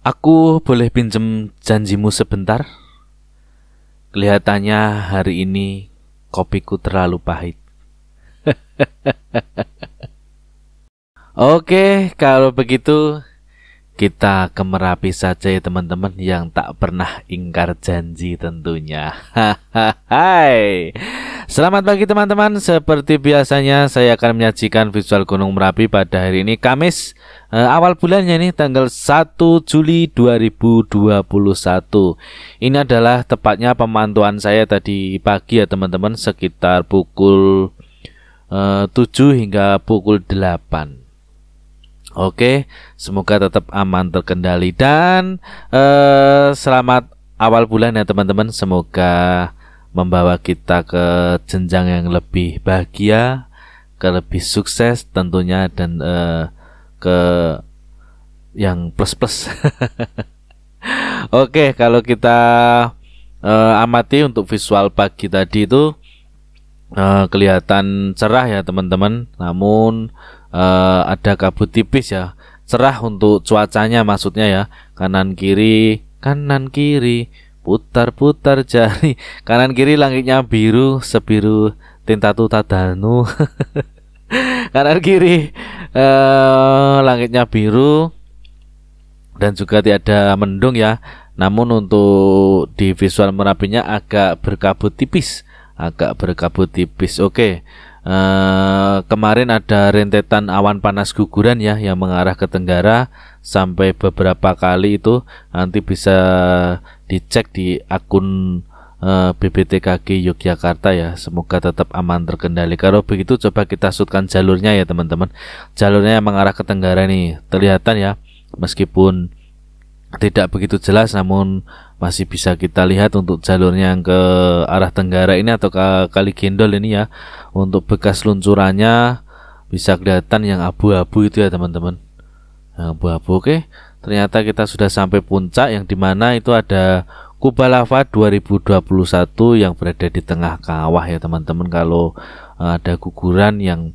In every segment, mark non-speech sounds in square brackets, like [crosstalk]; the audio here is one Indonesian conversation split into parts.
Aku boleh pinjem janjimu sebentar? Kelihatannya hari ini kopiku terlalu pahit. [laughs] Oke, kalau begitu kita ke Merapi saja ya teman-teman yang tak pernah ingkar janji tentunya. [laughs] Hai. Selamat pagi teman-teman. Seperti biasanya saya akan menyajikan visual Gunung Merapi pada hari ini Kamis eh, awal bulannya nih tanggal 1 Juli 2021. Ini adalah tepatnya pemantauan saya tadi pagi ya teman-teman sekitar pukul eh, 7 hingga pukul 8. Oke, semoga tetap aman terkendali dan eh, selamat awal bulan ya teman-teman. Semoga membawa kita ke jenjang yang lebih bahagia, ke lebih sukses tentunya dan eh, ke yang plus plus. [laughs] Oke, kalau kita eh, amati untuk visual pagi tadi itu eh, kelihatan cerah ya teman-teman, namun uh, ada kabut tipis ya cerah untuk cuacanya maksudnya ya kanan kiri kanan kiri putar putar jari [laughs] kanan kiri langitnya biru sebiru tinta tuta danu [laughs] kanan kiri uh, langitnya biru dan juga tiada mendung ya namun untuk di visual merapinya agak berkabut tipis agak berkabut tipis oke okay. Uh, kemarin ada rentetan awan panas guguran ya yang mengarah ke tenggara sampai beberapa kali itu nanti bisa dicek di akun uh, eh, BBTKG Yogyakarta ya semoga tetap aman terkendali kalau begitu coba kita sudutkan jalurnya ya teman-teman jalurnya yang mengarah ke tenggara nih kelihatan ya meskipun tidak begitu jelas namun masih bisa kita lihat untuk jalurnya yang ke arah tenggara ini atau ke kali gendol ini ya untuk bekas luncurannya bisa kelihatan yang abu-abu itu ya teman-teman yang abu-abu oke ternyata kita sudah sampai puncak yang dimana itu ada Kuba Lava 2021 yang berada di tengah kawah ya teman-teman kalau eh, ada guguran yang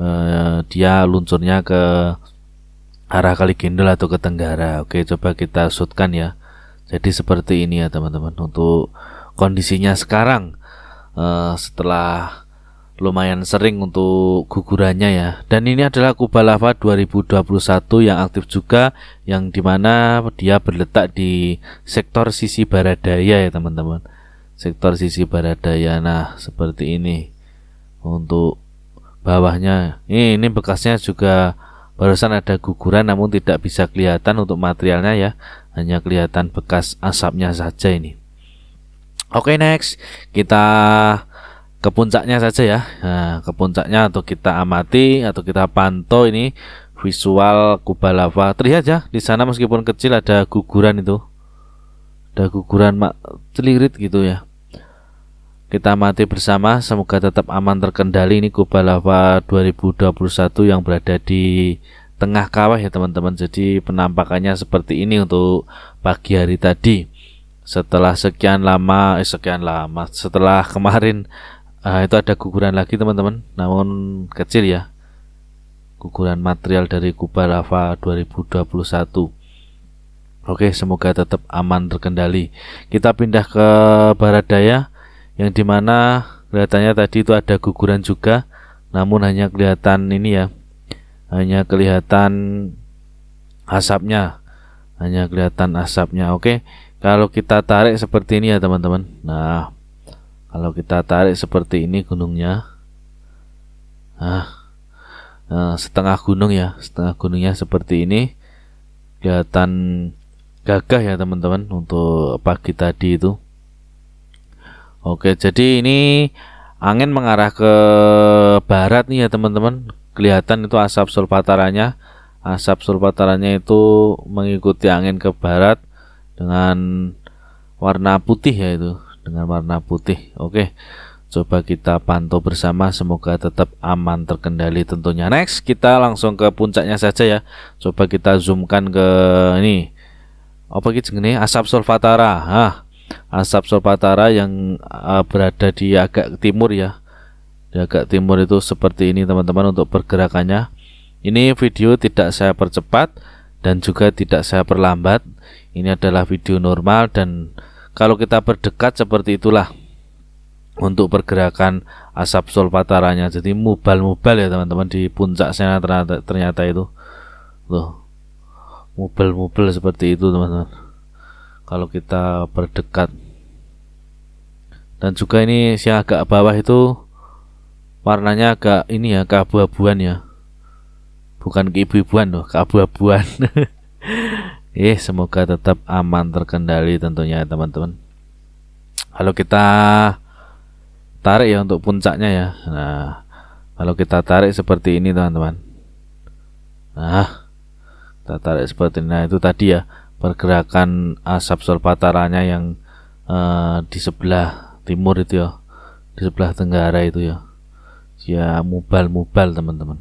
eh, dia luncurnya ke arah kali gendol atau ke tenggara oke coba kita shootkan ya jadi seperti ini ya teman-teman untuk kondisinya sekarang uh, setelah lumayan sering untuk gugurannya ya. Dan ini adalah Kuba Lava 2021 yang aktif juga yang dimana dia berletak di sektor sisi barat daya ya teman-teman. Sektor sisi baradaya. Nah seperti ini untuk bawahnya. Ini, ini bekasnya juga barusan ada guguran namun tidak bisa kelihatan untuk materialnya ya hanya kelihatan bekas asapnya saja ini oke okay, next kita ke puncaknya saja ya nah, ke puncaknya atau kita amati atau kita pantau ini visual kubah lava terlihat ya di sana meskipun kecil ada guguran itu ada guguran mak celirit gitu ya kita mati bersama semoga tetap aman terkendali ini kubah Lava 2021 yang berada di tengah kawah ya teman-teman. Jadi penampakannya seperti ini untuk pagi hari tadi. Setelah sekian lama, eh, sekian lama, setelah kemarin uh, itu ada guguran lagi teman-teman, namun kecil ya. Guguran material dari Kubah Lava 2021. Oke, semoga tetap aman terkendali. Kita pindah ke barat daya yang dimana kelihatannya tadi itu ada guguran juga, namun hanya kelihatan ini ya, hanya kelihatan asapnya hanya kelihatan asapnya oke kalau kita tarik seperti ini ya teman-teman nah kalau kita tarik seperti ini gunungnya nah, nah setengah gunung ya setengah gunungnya seperti ini kelihatan gagah ya teman-teman untuk pagi tadi itu oke jadi ini angin mengarah ke barat nih ya teman-teman kelihatan itu asap sulfataranya asap sulfataranya itu mengikuti angin ke barat dengan warna putih ya itu dengan warna putih oke coba kita pantau bersama semoga tetap aman terkendali tentunya next kita langsung ke puncaknya saja ya coba kita zoomkan ke ini apa gitu ini asap sulfatara ah asap sulfatara yang eh, berada di agak timur ya di agak timur itu seperti ini teman-teman untuk pergerakannya ini video tidak saya percepat dan juga tidak saya perlambat ini adalah video normal dan kalau kita berdekat seperti itulah untuk pergerakan asap solpataranya jadi mubal-mubal ya teman-teman di puncak sana ternyata, ternyata itu loh mubal-mubal seperti itu teman-teman kalau kita berdekat dan juga ini siang agak bawah itu warnanya agak ini ya keabu-abuan ya bukan keibu-ibuan loh keabu-abuan [laughs] eh semoga tetap aman terkendali tentunya teman-teman kalau kita tarik ya untuk puncaknya ya nah kalau kita tarik seperti ini teman-teman nah kita tarik seperti ini nah itu tadi ya pergerakan asap solpataranya yang uh, di sebelah timur itu ya di sebelah tenggara itu ya ya mubal-mubal teman-teman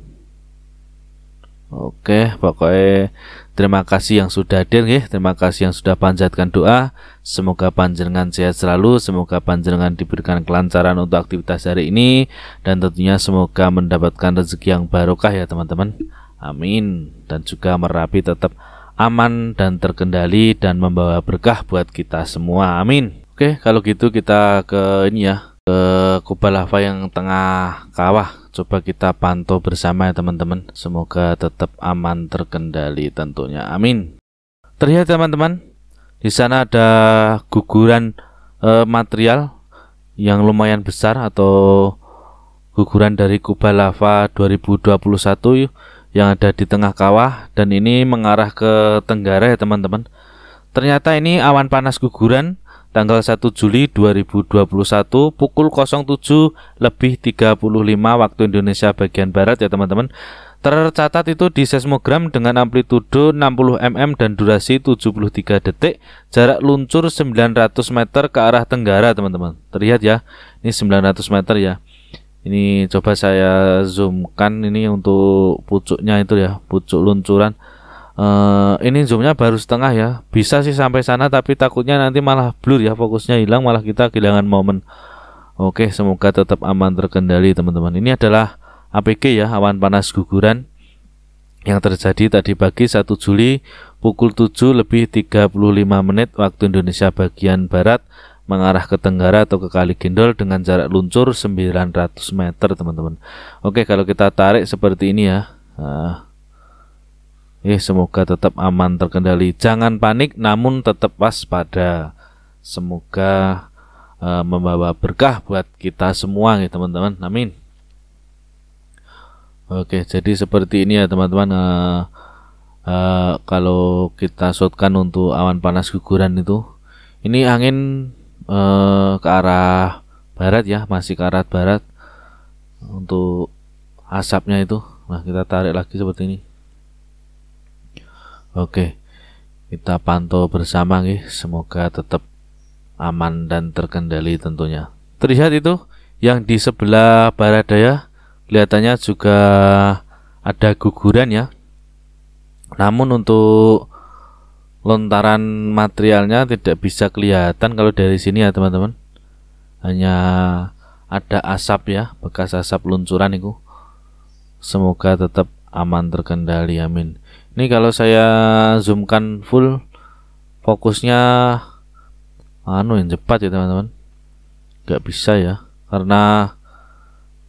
Oke, pokoknya terima kasih yang sudah hadir ya. Terima kasih yang sudah panjatkan doa. Semoga panjenengan sehat selalu, semoga panjenengan diberikan kelancaran untuk aktivitas hari ini dan tentunya semoga mendapatkan rezeki yang barokah ya, teman-teman. Amin. Dan juga Merapi tetap aman dan terkendali dan membawa berkah buat kita semua. Amin. Oke, kalau gitu kita ke ini ya, ke kubah Lava yang tengah kawah coba kita pantau bersama ya teman-teman. Semoga tetap aman terkendali tentunya. Amin. Terlihat teman-teman, di sana ada guguran eh, material yang lumayan besar atau guguran dari kubah Lava 2021 yang ada di tengah kawah dan ini mengarah ke tenggara ya teman-teman. Ternyata ini awan panas guguran tanggal 1 Juli 2021 pukul 07 lebih 35 waktu Indonesia bagian Barat ya teman-teman tercatat itu di seismogram dengan amplitudo 60 mm dan durasi 73 detik jarak luncur 900 meter ke arah tenggara teman-teman terlihat ya ini 900 meter ya ini coba saya zoomkan ini untuk pucuknya itu ya pucuk luncuran Uh, ini zoomnya baru setengah ya bisa sih sampai sana tapi takutnya nanti malah blur ya fokusnya hilang malah kita kehilangan momen oke semoga tetap aman terkendali teman-teman ini adalah APG ya awan panas guguran yang terjadi tadi pagi 1 Juli pukul 7 lebih 35 menit waktu Indonesia bagian Barat mengarah ke tenggara atau ke Kali Gendol dengan jarak luncur 900 meter teman-teman oke kalau kita tarik seperti ini ya uh, Ya, semoga tetap aman terkendali. Jangan panik, namun tetap waspada. Semoga uh, membawa berkah buat kita semua, ya teman-teman. Amin. Oke, jadi seperti ini ya teman-teman. Uh, uh, kalau kita shotkan untuk awan panas guguran itu, ini angin uh, ke arah barat ya, masih ke arah barat untuk asapnya itu. Nah, kita tarik lagi seperti ini. Oke, kita pantau bersama nih. Semoga tetap aman dan terkendali tentunya. Terlihat itu yang di sebelah barat daya kelihatannya juga ada guguran ya. Namun untuk lontaran materialnya tidak bisa kelihatan kalau dari sini ya teman-teman. Hanya ada asap ya, bekas asap luncuran itu. Semoga tetap aman terkendali, amin. Ini kalau saya zoomkan full fokusnya anu yang cepat ya teman-teman. Gak bisa ya karena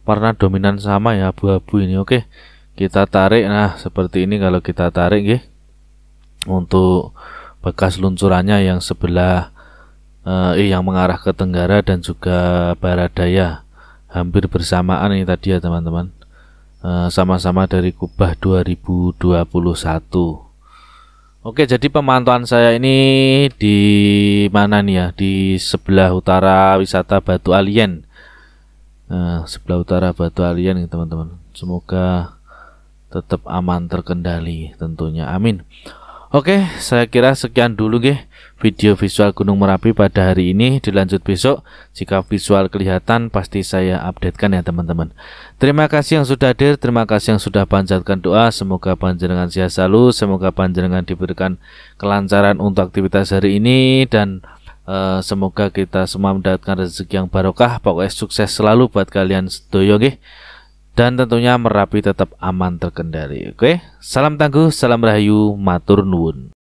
warna dominan sama ya abu-abu ini. Oke, kita tarik. Nah, seperti ini kalau kita tarik ya. Untuk bekas luncurannya yang sebelah eh, eh yang mengarah ke tenggara dan juga barat daya hampir bersamaan ini tadi ya teman-teman. Eh, sama-sama dari Kubah 2021. Oke, jadi pemantauan saya ini di mana nih ya? Di sebelah utara wisata Batu Alien. Nah, sebelah utara Batu Alien teman-teman. Semoga tetap aman terkendali tentunya. Amin. Oke, saya kira sekian dulu guys video visual Gunung Merapi pada hari ini dilanjut besok. Jika visual kelihatan pasti saya updatekan ya teman-teman. Terima kasih yang sudah hadir, terima kasih yang sudah panjatkan doa. Semoga panjenengan sehat selalu, semoga panjenengan diberikan kelancaran untuk aktivitas hari ini dan uh, semoga kita semua mendapatkan rezeki yang barokah. Pokoknya sukses selalu buat kalian sedoyo okay? Dan tentunya Merapi tetap aman terkendali. Oke, salam tangguh, salam rahayu, matur nuwun.